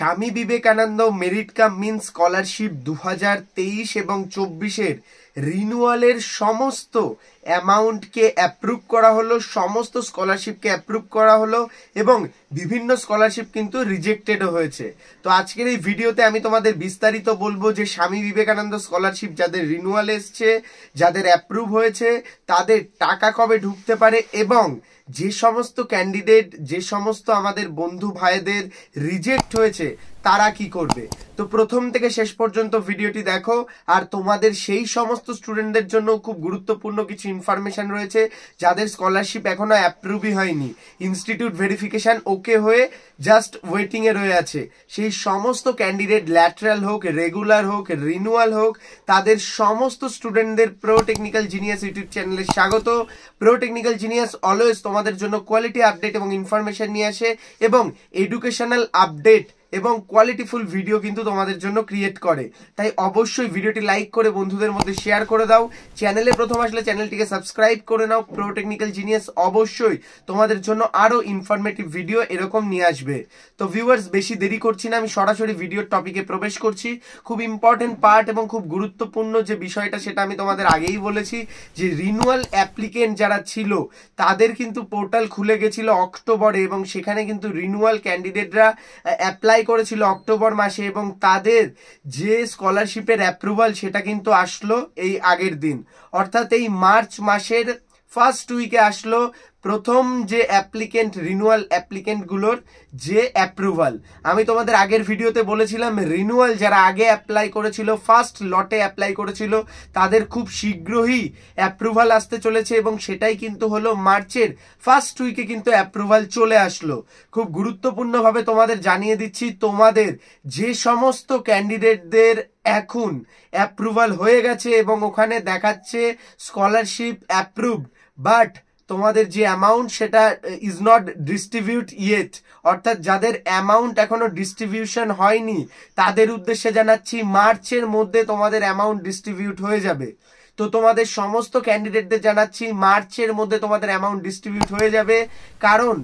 স্বামী Vivekananda merit cum means scholarship দু এবং চব্বিশের রিনুয়ালের সমস্ত অ্যামাউন্টকে অ্যাপ্রুভ করা হলো সমস্ত স্কলারশিপকে অ্যাপ্রুভ করা হলো এবং বিভিন্ন স্কলারশিপ কিন্তু রিজেক্টেডও হয়েছে তো আজকের এই ভিডিওতে আমি তোমাদের বিস্তারিত বলবো যে স্বামী বিবেকানন্দ স্কলারশিপ যাদের রিনুয়াল এসছে যাদের অ্যাপ্রুভ হয়েছে তাদের টাকা কবে ঢুকতে পারে এবং যে সমস্ত ক্যান্ডিডেট যে সমস্ত আমাদের বন্ধু ভাইদের রিজেক্ট হয়েছে তারা কি করবে তো প্রথম থেকে শেষ পর্যন্ত ভিডিওটি দেখো আর তোমাদের সেই সমস্ত স্টুডেন্টদের জন্য খুব গুরুত্বপূর্ণ কিছু ইনফরমেশান রয়েছে যাদের স্কলারশিপ এখনো অ্যাপ্রুভই হয়নি ইনস্টিটিউট ভেরিফিকেশন ওকে হয়ে জাস্ট ওয়েটিংয়ে রয়ে আছে সেই সমস্ত ক্যান্ডিডেট ল্যাটারাল হোক রেগুলার হোক রিনুয়াল হোক তাদের সমস্ত স্টুডেন্টদের প্রো টেকনিক্যাল জিনিয়াস ইউটিউব চ্যানেলে স্বাগত প্রো টেকনিক্যাল জিনিয়াস অলওয়েজ তোমাদের জন্য কোয়ালিটি আপডেট এবং ইনফরমেশান নিয়ে আসে এবং এডুকেশনাল আপডেট এবং কোয়ালিটিফুল ভিডিও কিন্তু তোমাদের জন্য ক্রিয়েট করে তাই অবশ্যই ভিডিওটি লাইক করে বন্ধুদের মধ্যে শেয়ার করে দাও চ্যানেলে প্রথম আসলে চ্যানেলটিকে সাবস্ক্রাইব করে নাও প্রো টেকনিক্যাল জিনিয়াস অবশ্যই তোমাদের জন্য আরও ইনফরমেটিভ ভিডিও এরকম নিয়ে আসবে তো ভিউয়ার্স বেশি দেরি করছি না আমি সরাসরি ভিডিওর টপিকে প্রবেশ করছি খুব ইম্পর্টেন্ট পার্ট এবং খুব গুরুত্বপূর্ণ যে বিষয়টা সেটা আমি তোমাদের আগেই বলেছি যে রিনুয়াল অ্যাপ্লিকেন্ট যারা ছিল তাদের কিন্তু পোর্টাল খুলে গেছিল অক্টোবরে এবং সেখানে কিন্তু রিনুয়াল ক্যান্ডিডেটরা অ্যাপ্লাই অ্যাপ্লাই করেছিল অক্টোবর মাসে এবং তাদের যে স্কলারশিপের অ্যাপ্রুভাল সেটা কিন্তু আসলো এই আগের দিন অর্থাৎ এই মার্চ মাসের ফার্স্ট উইকে আসলো প্রথম যে অ্যাপ্লিকেন্ট রিনুয়াল অ্যাপ্লিকেন্টগুলোর যে অ্যাপ্রুভাল আমি তোমাদের আগের ভিডিওতে বলেছিলাম রিনুয়াল যারা আগে অ্যাপ্লাই করেছিল ফার্স্ট লটে অ্যাপ্লাই করেছিল তাদের খুব শীঘ্রই অ্যাপ্রুভাল আসতে চলেছে এবং সেটাই কিন্তু হলো মার্চের ফার্স্ট উইকে কিন্তু অ্যাপ্রুভাল চলে আসলো খুব গুরুত্বপূর্ণভাবে তোমাদের জানিয়ে দিচ্ছি তোমাদের যে সমস্ত ক্যান্ডিডেটদের এখন অ্যাপ্রুভাল হয়ে গেছে এবং ওখানে দেখাচ্ছে স্কলারশিপ অ্যাপ্রুভড বাট তোমাদের যে অ্যামাউন্ট সেটা ইজ নট ডিস্ট্রিবিউট ইয়েট অর্থাৎ যাদের অ্যামাউন্ট এখনো ডিস্ট্রিবিউশন হয়নি তাদের উদ্দেশ্যে জানাচ্ছি মার্চের মধ্যে তোমাদের অ্যামাউন্ট ডিস্ট্রিবিউট হয়ে যাবে তো তোমাদের সমস্ত ক্যান্ডিডেটদের জানাচ্ছি মার্চের মধ্যে তোমাদের অ্যামাউন্ট ডিস্ট্রিবিউট হয়ে যাবে কারণ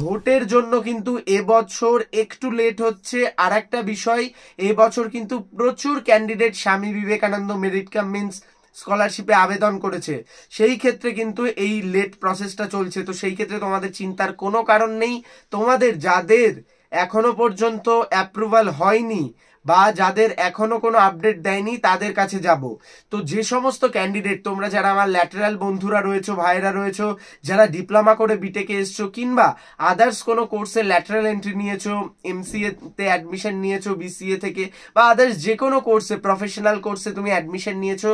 ভোটের জন্য কিন্তু এবছর একটু লেট হচ্ছে আর একটা বিষয় এবছর কিন্তু প্রচুর candidate Swami Vivekananda merit cum means স্কলারশিপে আবেদন করেছে সেই ক্ষেত্রে কিন্তু এই লেট প্রসেসটা চলছে তো সেই ক্ষেত্রে তোমাদের চিন্তার কোনো কারণ নেই তোমাদের যাদের এখনো পর্যন্ত অ্যাপ্রুভাল হয়নি বা যাদের এখনো কোনো আপডেট দেয়নি তাদের কাছে যাব তো যে সমস্ত ক্যান্ডিডেট তোমরা যারা আমার ল্যাটারাল বন্ধুরা রয়েছ ভাইরা রয়েছ যারা ডিপ্লোমা করে বিটেকে এসছো কিংবা আদার্স কোনো কোর্সে ল্যাটারাল এন্ট্রি নিয়েছো এমসিএ তে অ্যাডমিশন নিয়েছো বিসিএ থেকে বা আদার্স যে কোনো কোর্সে প্রফেশনাল কোর্সে তুমি অ্যাডমিশন নিয়েছো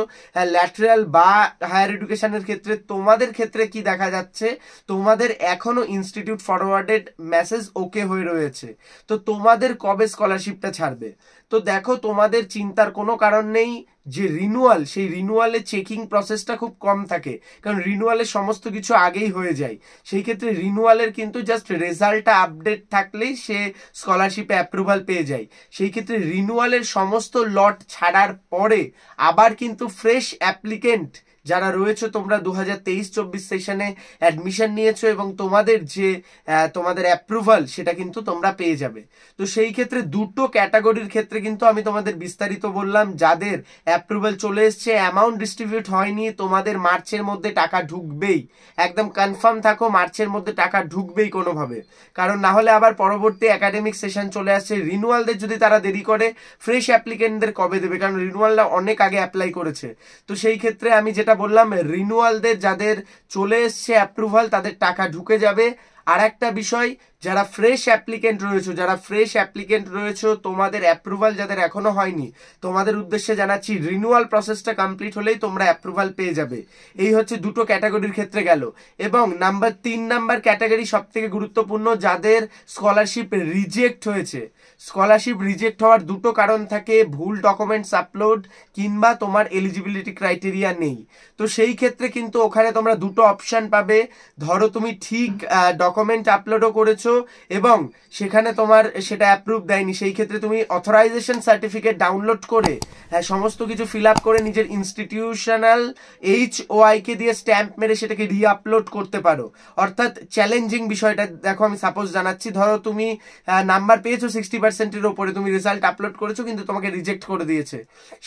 ল্যাটারাল বা হায়ার এডুকেশনের ক্ষেত্রে তোমাদের ক্ষেত্রে কি দেখা যাচ্ছে তোমাদের এখনো ইনস্টিটিউট ফরওয়ার্ডেড মেসেজ ওকে হয়ে রয়েছে তো তোমাদের কবে স্কলারশিপটা ছাড়বে তো দেখো তোমাদের চিন্তার কোনো কারণ নেই যে রিনুয়াল সেই রিনুয়ালে চেকিং প্রসেসটা খুব কম থাকে কারণ রিনুয়ালের সমস্ত কিছু আগেই হয়ে যায় সেই ক্ষেত্রে রিনুয়ালের কিন্তু জাস্ট রেজাল্টটা আপডেট থাকলেই সে স্কলারশিপে অ্যাপ্রুভাল পেয়ে যায় সেই ক্ষেত্রে রিনুয়ালের সমস্ত লট ছাড়ার পরে আবার কিন্তু ফ্রেশ অ্যাপ্লিকেন্ট যারা রয়েছে তোমরা দু হাজার তেইশ চব্বিশ সেশনে অ্যাডমিশন নিয়েছো এবং তোমাদের যে তোমাদের অ্যাপ্রুভাল সেটা কিন্তু তোমরা পেয়ে যাবে তো সেই ক্ষেত্রে দুটো ক্যাটাগরির ক্ষেত্রে কিন্তু আমি তোমাদের বিস্তারিত বললাম যাদের অ্যাপ্রুভাল চলে এসছে অ্যামাউন্ট ডিস্ট্রিবিউট হয়নি তোমাদের মার্চের মধ্যে টাকা ঢুকবেই একদম কনফার্ম থাকো মার্চের মধ্যে টাকা ঢুকবেই কোনোভাবে কারণ না হলে আবার পরবর্তী একাডেমিক সেশন চলে আসছে রিনুয়ালদের যদি তারা দেরি করে ফ্রেশ অ্যাপ্লিকেন্টদের কবে দেবে কারণ রিনুয়ালরা অনেক আগে অ্যাপ্লাই করেছে তো সেই ক্ষেত্রে আমি যেটা যেটা বললাম রিনুয়ালদের যাদের চলে এসছে অ্যাপ্রুভাল তাদের টাকা ঢুকে যাবে আর একটা বিষয় যারা ফ্রেশ অ্যাপ্লিকেন্ট রয়েছে যারা ফ্রেশ অ্যাপ্লিকেন্ট রয়েছে তোমাদের অ্যাপ্রুভাল যাদের এখনো হয়নি তোমাদের উদ্দেশ্যে জানাচ্ছি রিনিউয়াল প্রসেসটা কমপ্লিট হলেই তোমরা অ্যাপ্রুভাল পেয়ে যাবে এই হচ্ছে দুটো ক্যাটাগরির ক্ষেত্রে গেল এবং নাম্বার তিন নাম্বার ক্যাটাগরি সব থেকে গুরুত্বপূর্ণ যাদের স্কলারশিপ রিজেক্ট হয়েছে স্কলারশিপ রিজেক্ট হওয়ার দুটো কারণ থাকে ভুল ডকুমেন্টস আপলোড কিংবা তোমার এলিজিবিলিটি ক্রাইটেরিয়া নেই তো সেই ক্ষেত্রে কিন্তু ওখানে তোমরা দুটো অপশান পাবে ধরো তুমি ঠিক ডকুমেন্ট আপলোডও করেছো এবং সেখানে তোমার সেটা অ্যাপ্রুভ দেয়নি সেই ক্ষেত্রে তুমি অথরাইজেশন সার্টিফিকেট ডাউনলোড করে হ্যাঁ সমস্ত কিছু ফিল আপ করে নিজের ইনস্টিটিউশনাল এইচ ওয়াইকে দিয়ে স্ট্যাম্প মেরে সেটাকে রি আপলোড করতে পারো অর্থাৎ চ্যালেঞ্জিং বিষয়টা দেখো আমি সাপোজ জানাচ্ছি ধরো তুমি নাম্বার পেয়েছো সিক্সটি পার্সেন্টের ওপরে তুমি রেজাল্ট আপলোড করেছো কিন্তু তোমাকে রিজেক্ট করে দিয়েছে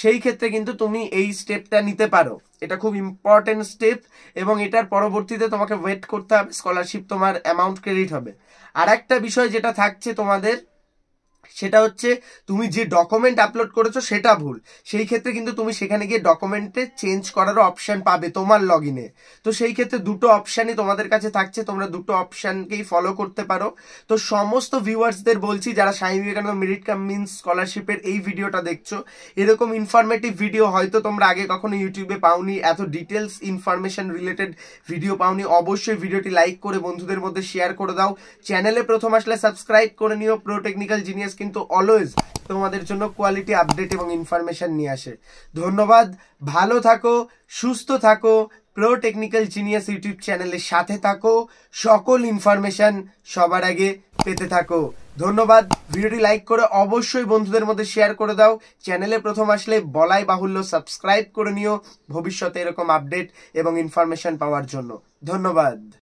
সেই ক্ষেত্রে কিন্তু তুমি এই স্টেপটা নিতে পারো এটা খুব ইম্পর্টেন্ট স্টেপ এবং এটার পরবর্তীতে তোমাকে ওয়েট করতে হবে স্কলারশিপ তোমার অ্যামাউন্ট ক্রেডিট হবে আর একটা বিষয় যেটা থাকছে তোমাদের সেটা হচ্ছে তুমি যে ডকুমেন্ট আপলোড করেছো সেটা ভুল সেই ক্ষেত্রে কিন্তু তুমি সেখানে গিয়ে ডকুমেন্টে চেঞ্জ করারও অপশান পাবে তোমার লগ তো সেই ক্ষেত্রে দুটো অপশানই তোমাদের কাছে থাকছে তোমরা দুটো অপশানকেই ফলো করতে পারো তো সমস্ত ভিউয়ার্সদের বলছি যারা স্বামী বিবেকানন্দ মেরিট কাম মিন্স স্কলারশিপের এই ভিডিওটা দেখছো এরকম ইনফরমেটিভ ভিডিও হয়তো তোমরা আগে কখনো ইউটিউবে পাওনি এত ডিটেলস ইনফরমেশান রিলেটেড ভিডিও পাওনি অবশ্যই ভিডিওটি লাইক করে বন্ধুদের মধ্যে শেয়ার করে দাও চ্যানেলে প্রথম আসলে সাবস্ক্রাইব করে নিও প্রো টেকনিক্যাল জিনিয়াস কিন্তু অলওয়েজ তোমাদের জন্য কোয়ালিটি আপডেট এবং ইনফরমেশন নিয়ে আসে ধন্যবাদ ভালো থাকো সুস্থ থাকো প্রো টেকনিক্যাল জিনিয়াস ইউটিউব চ্যানেলের সাথে থাকো সকল ইনফরমেশান সবার আগে পেতে থাকো ধন্যবাদ ভিডিওটি লাইক করে অবশ্যই বন্ধুদের মধ্যে শেয়ার করে দাও চ্যানেলে প্রথম আসলে বলাই বাহুল্য সাবস্ক্রাইব করে নিও ভবিষ্যতে এরকম আপডেট এবং ইনফরমেশন পাওয়ার জন্য ধন্যবাদ